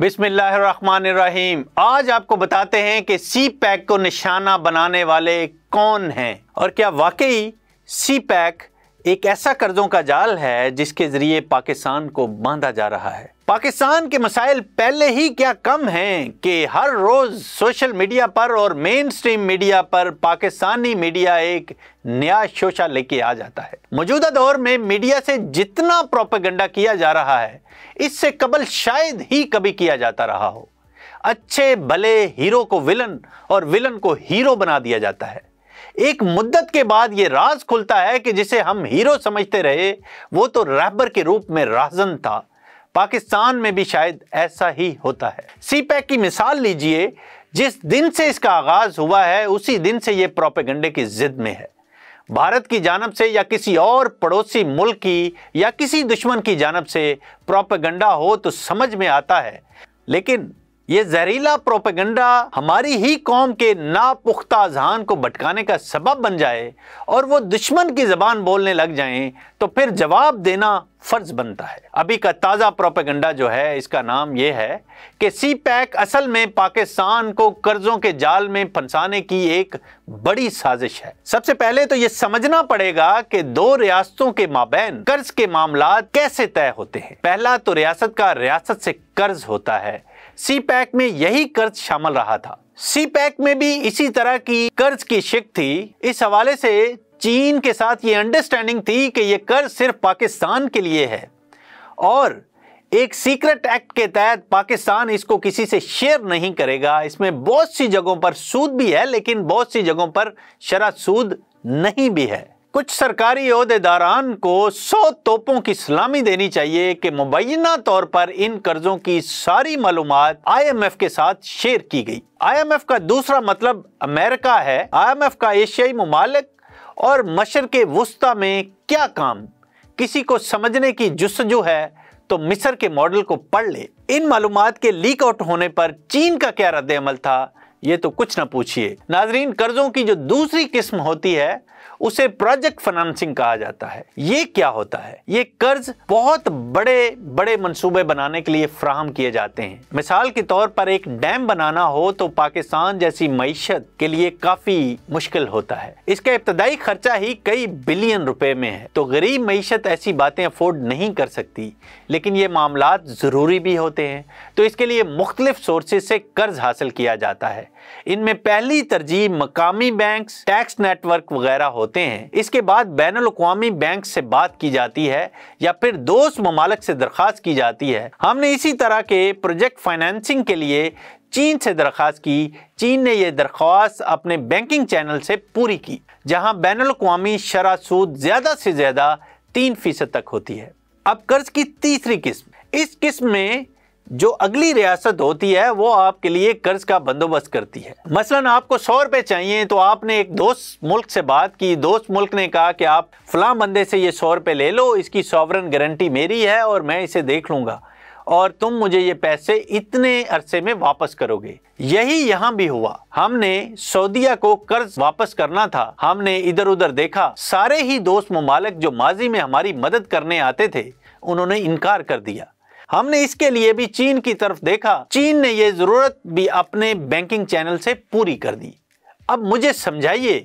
बिस्मिल्लाहिर्रहमानिर्रहीम आज आपको बताते हैं कि सी पैक को निशाना बनाने वाले कौन हैं और क्या वाकई सी पैक एक ऐसा कर्जों का जाल है जिसके ज़रिए पाकिस्तान को बांधा जा रहा है पाकिस्तान के मसाइल पहले ही क्या कम हैं कि हर रोज़ सोशल मीडिया पर और मेन स्ट्रीम मीडिया पर पाकिस्तानी मीडिया एक नया शोशा लेके आ जाता है मौजूदा दौर में मीडिया से जितना प्रोपेगेंडा किया जा रहा है इससे कबल शायद ही कभी किया जाता रहा हो अच्छे भले हीरो को विलन और विलन को हीरो बना दिया जाता है एक मुद्दत के बाद ये राज खुलता है कि जिसे हम हीरो समझते रहे वो तो रहबर के रूप में राजन था पाकिस्तान में भी शायद ऐसा ही होता है सीपैक e की मिसाल लीजिए जिस दिन से इसका आगाज हुआ है उसी दिन से ये प्रोपेगंडे की जिद में है भारत की जानब से या किसी और पड़ोसी मुल्क की या किसी दुश्मन की जानब से प्रोपेगंडा हो तो समझ में आता है लेकिन ये जहरीला प्रोपेगंडा हमारी ही कौम के नापुख्ता जहान को भटकाने का सबब बन जाए और वो दुश्मन की ज़बान बोलने लग जाएं तो फिर जवाब देना फ़र्ज़ बनता है अभी का ताज़ा प्रोपेगंडा जो है इसका नाम ये है कि सी पैक असल में पाकिस्तान को कर्ज़ों के जाल में फंसाने की एक बड़ी साजिश है सबसे पहले तो ये समझना पड़ेगा कि दो रियासतों के माबेन कर्ज के मामला कैसे तय होते हैं पहला तो रियासत का रियासत से कर्ज होता है सी पैक में यही कर्ज शामिल रहा था सी पैक में भी इसी तरह की कर्ज की शिक थी इस हवाले से चीन के साथ ये अंडरस्टैंडिंग थी कि ये कर्ज सिर्फ पाकिस्तान के लिए है और एक सीक्रेट एक्ट के तहत पाकिस्तान इसको किसी से शेयर नहीं करेगा इसमें बहुत सी जगहों पर सूद भी है लेकिन बहुत सी जगहों पर शरा सूद नहीं भी है कुछ सरकारी अहदेदारान को सौ तोपों की सलामी देनी चाहिए कि मुबैना तौर पर इन कर्जों की सारी मालूम आई एम एफ के साथ शेयर की गई आई एम एफ का दूसरा मतलब अमेरिका है आई एम एफ का एशियाई ममालिक और मशर के वस्ता में क्या काम किसी को समझने की जस्तजु है तो मिसर के मॉडल को पढ़ ले इन मालूम के लीक आउट होने पर चीन का क्या रद्द अमल था ये तो कुछ ना पूछिए नाजरीन कर्जों की जो दूसरी किस्म होती है उसे प्रोजेक्ट फाइनेंसिंग कहा जाता है ये क्या होता है ये कर्ज बहुत बड़े बड़े मंसूबे बनाने के लिए फ्राहम किए जाते हैं मिसाल के तौर पर एक डैम बनाना हो तो पाकिस्तान जैसी मीशत के लिए काफी मुश्किल होता है इसका इब्तदाई खर्चा ही कई बिलियन रुपए में है तो गरीब मीशत ऐसी बातें अफोर्ड नहीं कर सकती लेकिन ये मामला ज़रूरी भी होते हैं तो इसके लिए मुख्तलिफ सोर्सेज से कर्ज हासिल किया जाता है इनमें पहली तरजीह मकामी बैंक टैक्स नेटवर्क वगैरह होते हैं इसके बाद बैन अवी बैंक से बात की जाती है या फिर दोस्त ममालक से दरख्वास्त की जाती है हमने इसी तरह के प्रोजेक्ट फाइनेंसिंग के लिए चीन से दरख्वास्त की चीन ने यह दरख्वास्त अपने बैंकिंग चैनल से पूरी की जहां बैन अवी शरा सूद ज्यादा से ज्यादा तीन फीसद तक होती है अब कर्ज की तीसरी किस्म इस किस्म में जो अगली रियासत होती है वो आपके लिए कर्ज का बंदोबस्त करती है मसलन आपको सौ रुपए चाहिए तो आपने एक दोस्त मुल्क से बात की दोस्त मुल्क ने कहा कि आप फलां बंदे से ये सौ रुपए ले लो इसकी सॉवरन गारंटी मेरी है और मैं इसे देख लूंगा और तुम मुझे ये पैसे इतने अरसे में वापस करोगे यही यहाँ भी हुआ हमने सऊदीया को कर्ज वापस करना था हमने इधर उधर देखा सारे ही दोस्त ममालक जो माजी में हमारी मदद करने आते थे उन्होंने इनकार कर दिया हमने इसके लिए भी चीन की तरफ देखा चीन ने यह जरूरत भी अपने बैंकिंग चैनल से पूरी कर दी अब मुझे समझाइए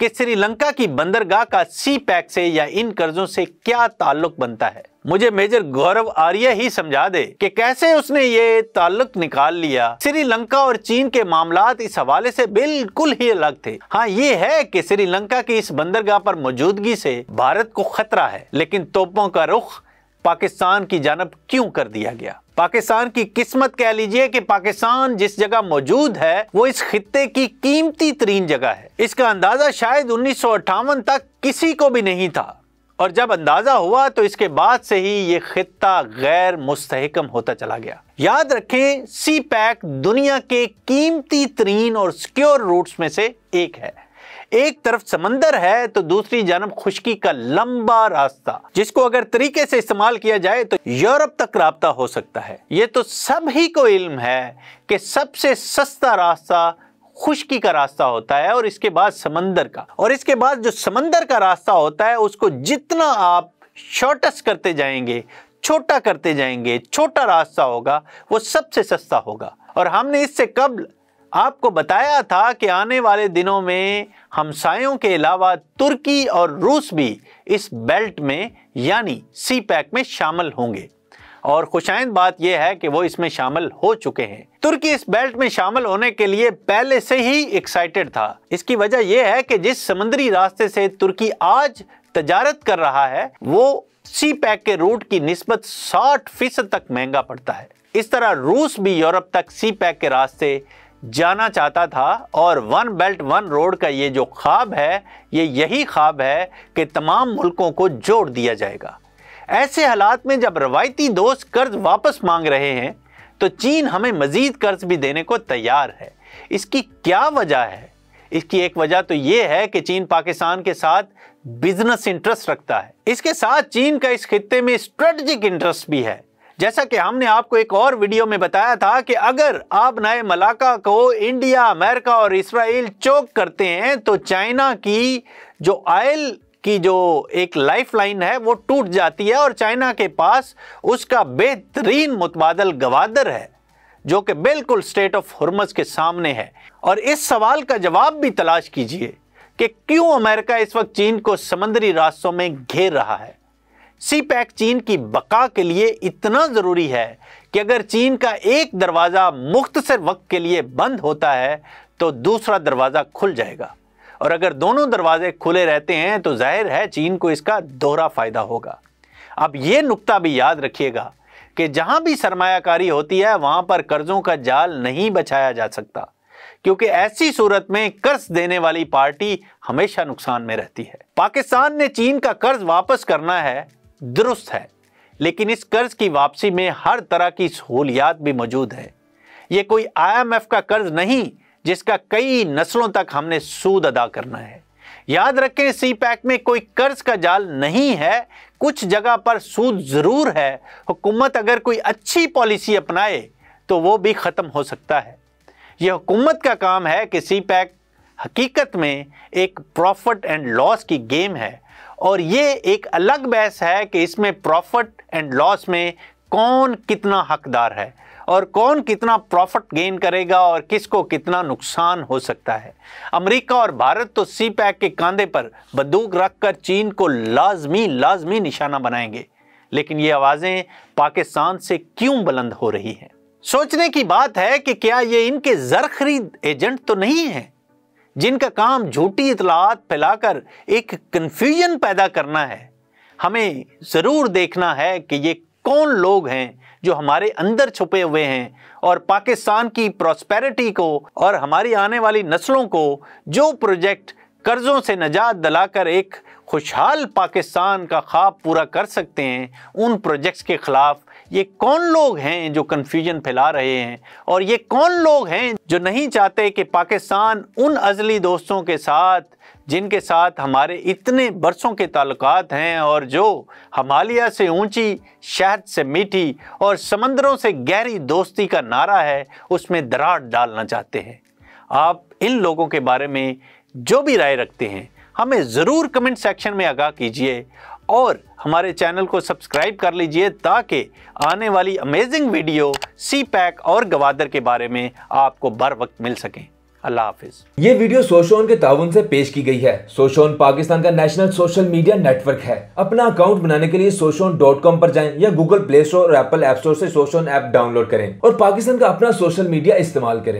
कि श्रीलंका की बंदरगाह का सी पैक से या इन कर्जों से क्या ताल्लुक बनता है मुझे मेजर गौरव आर्य ही समझा दे कि कैसे उसने ये ताल्लुक निकाल लिया श्रीलंका और चीन के मामला इस हवाले से बिल्कुल ही अलग थे हाँ ये है कि श्रीलंका की इस बंदरगाह पर मौजूदगी से भारत को खतरा है लेकिन तोपों का रुख पाकिस्तान की जानब क्यों कर दिया गया पाकिस्तान की किस्मत कह लीजिए कि पाकिस्तान जिस जगह मौजूद है वो इस खत्ते की कीमती तरीन जगह है इसका अंदाजा शायद उन्नीस तक किसी को भी नहीं था और जब अंदाजा हुआ तो इसके बाद से ही ये खत्ता गैर मुस्तहकम होता चला गया याद रखें सी पैक दुनिया के कीमती तरीन और सिक्योर रूट्स में से एक है एक तरफ समंदर है तो दूसरी जानब खुशकी का लंबा रास्ता जिसको अगर तरीके से इस्तेमाल किया जाए तो यूरोप तक रहा हो सकता है ये तो सभी को इल्म है कि सबसे सस्ता रास्ता खुशकी का रास्ता होता है और इसके बाद समंदर का और इसके बाद जो समंदर का रास्ता होता है उसको जितना आप शॉर्टेस्ट करते जाएंगे छोटा करते जाएंगे छोटा रास्ता होगा वो सबसे सस्ता होगा और हमने इससे कबल आपको बताया था कि आने वाले दिनों में हमसायों के अलावा तुर्की और रूस भी इस बेल्ट में यानी सी पैक में शामिल होंगे और खुशाइंद बात यह है कि वो इसमें शामिल हो चुके हैं तुर्की इस बेल्ट में शामिल होने के लिए पहले से ही एक्साइटेड था इसकी वजह यह है कि जिस समुद्री रास्ते से तुर्की आज तजारत कर रहा है वो सी पैक के रूट की नस्बत 60 फीसद तक महंगा पड़ता है इस तरह रूस भी यूरोप तक सी पैक के रास्ते जाना चाहता था और वन बेल्ट वन रोड का ये जो ख्वाब है ये यही ख्वाब है कि तमाम मुल्कों को जोड़ दिया जाएगा ऐसे हालात में जब रवायती दोस्त कर्ज वापस मांग रहे हैं तो चीन हमें मज़ीद कर्ज भी देने को तैयार है इसकी क्या वजह है इसकी एक वजह तो ये है कि चीन पाकिस्तान के साथ बिजनेस इंटरेस्ट रखता है इसके साथ चीन का इस खत्े में स्ट्रेटजिक इंटरेस्ट भी है जैसा कि हमने आपको एक और वीडियो में बताया था कि अगर आप नए मलाका को इंडिया अमेरिका और इसराइल चोक करते हैं तो चाइना की जो आयल की जो एक लाइफलाइन है वो टूट जाती है और चाइना के पास उसका बेहतरीन मुतबादल गवादर है जो कि बिल्कुल स्टेट ऑफ हरमस के सामने है और इस सवाल का जवाब भी तलाश कीजिए कि क्यों अमेरिका इस वक्त चीन को समंदरी रास्तों में घेर रहा है सी पैक चीन की बका के लिए इतना ज़रूरी है कि अगर चीन का एक दरवाज़ा मुख्तर वक्त के लिए बंद होता है तो दूसरा दरवाज़ा खुल जाएगा और अगर दोनों दरवाजे खुले रहते हैं तो जाहिर है चीन को इसका दोहरा फ़ायदा होगा अब ये नुकता भी याद रखिएगा कि जहां भी सरमाकारी होती है वहां पर कर्जों का जाल नहीं बचाया जा सकता क्योंकि ऐसी सूरत में कर्ज देने वाली पार्टी हमेशा नुकसान में रहती है पाकिस्तान ने चीन का कर्ज वापस करना है दुरुस्त है लेकिन इस कर्ज की वापसी में हर तरह की सहूलियात भी मौजूद है यह कोई आईएमएफ का कर्ज नहीं जिसका कई नस्लों तक हमने सूद अदा करना है याद रखें सी पैक में कोई कर्ज का जाल नहीं है कुछ जगह पर सूद ज़रूर है हुकूमत अगर कोई अच्छी पॉलिसी अपनाए तो वो भी ख़त्म हो सकता है यह हुकूमत का काम है कि सी पैक हकीकत में एक प्रॉफिट एंड लॉस की गेम है और ये एक अलग बहस है कि इसमें प्रॉफिट एंड लॉस में कौन कितना हकदार है और कौन कितना प्रॉफिट गेन करेगा और किसको कितना नुकसान हो सकता है अमेरिका और भारत तो सी पैक के कांधे पर बंदूक रखकर चीन को लाजमी लाजमी निशाना बनाएंगे लेकिन ये आवाज़ें पाकिस्तान से क्यों बुलंद हो रही हैं सोचने की बात है कि क्या ये इनके जर खरीद एजेंट तो नहीं हैं जिनका काम झूठी इतलात फैलाकर एक कन्फ्यूजन पैदा करना है हमें ज़रूर देखना है कि ये कौन लोग हैं जो हमारे अंदर छुपे हुए हैं और पाकिस्तान की प्रॉस्पेरिटी को और हमारी आने वाली नस्लों को जो प्रोजेक्ट कर्ज़ों से नजात दिलाकर एक खुशहाल पाकिस्तान का ख्वाब पूरा कर सकते हैं उन प्रोजेक्ट्स के ख़िलाफ़ ये कौन लोग हैं जो कन्फ्यूजन फैला रहे हैं और ये कौन लोग हैं जो नहीं चाहते कि पाकिस्तान उन अजली दोस्तों के साथ जिनके साथ हमारे इतने बरसों के ताल्लुक हैं और जो हमालिया से ऊंची शहद से मीठी और समंदरों से गहरी दोस्ती का नारा है उसमें दरार डालना चाहते हैं आप इन लोगों के बारे में जो भी राय रखते हैं हमें ज़रूर कमेंट सेक्शन में आगाह कीजिए और हमारे चैनल को सब्सक्राइब कर लीजिए ताकि आने वाली अमेजिंग वीडियो सी पैक और गवादर के बारे में आपको बर वक्त मिल सकें अल्लाह हाफिज ये वीडियो सोशोन के ताउन से पेश की गई है सोशोन पाकिस्तान का नेशनल सोशल मीडिया नेटवर्क है अपना अकाउंट बनाने के लिए सोशोन डॉट कॉम पर जाएं या गूगल प्ले स्टोर और एप्पल एप स्टोर से सोशोन ऐप डाउनलोड करें और पाकिस्तान का अपना सोशल मीडिया इस्तेमाल करें